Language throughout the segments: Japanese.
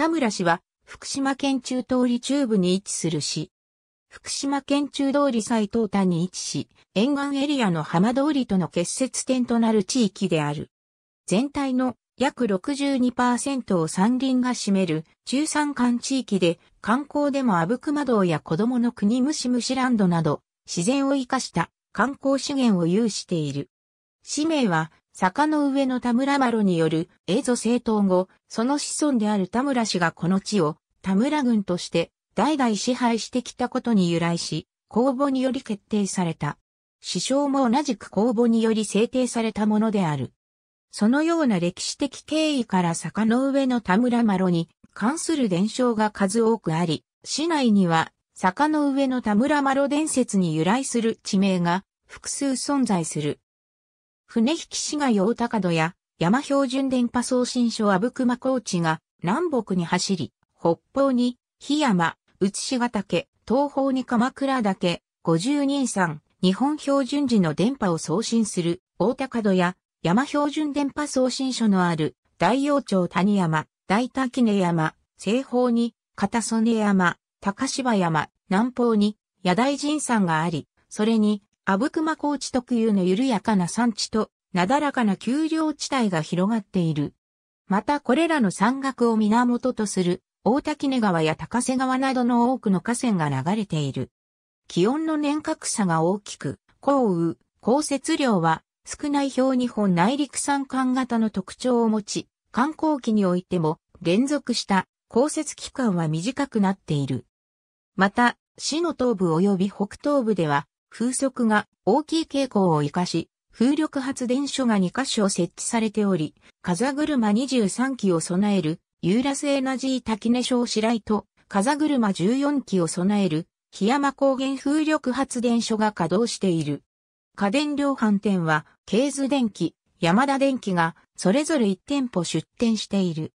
田村市は、福島県中通り中部に位置する市。福島県中通り最東端に位置し、沿岸エリアの浜通りとの結節点となる地域である。全体の約62%を山林が占める中山間地域で観光でも阿武ま道や子供の国ムシムシランドなど自然を生かした観光資源を有している。氏名は坂の上の田村麻呂による映像正党後、その子孫である田村氏がこの地を田村軍として代々支配してきたことに由来し、公募により決定された。師匠も同じく公募により制定されたものである。そのような歴史的経緯から坂の上の田村麻呂に関する伝承が数多くあり、市内には坂の上の田村麻呂伝説に由来する地名が複数存在する。船引き市が大高戸や山標準電波送信所阿武隈高地が南北に走り、北方に檜山、内志ヶ岳、東方に鎌倉岳、五十人山、日本標準時の電波を送信する大高戸や山標準電波送信所のある大洋町谷山、大滝根山、西方に片曽根山、高芝山、南方に野大神山があり、それに阿武隈高地特有の緩やかな山地と、なだらかな丘陵地帯が広がっている。またこれらの山岳を源とする、大滝根川や高瀬川などの多くの河川が流れている。気温の年較差が大きく、降雨、降雪量は少ない表日本内陸山間型の特徴を持ち、観光期においても連続した降雪期間は短くなっている。また、市の東部及び北東部では風速が大きい傾向を生かし、風力発電所が2カ所設置されており、風車23機を備える、ユーラスエナジー滝根小白井と、風車14機を備える、檜山高原風力発電所が稼働している。家電量販店は、ケズ電機、山田電機が、それぞれ1店舗出店している。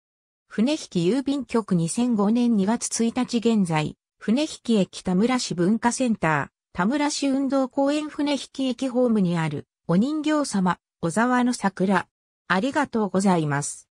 船引郵便局2005年2月1日現在、船引駅田村市文化センター、田村市運動公園船引駅ホームにあるお人形様、小沢の桜。ありがとうございます。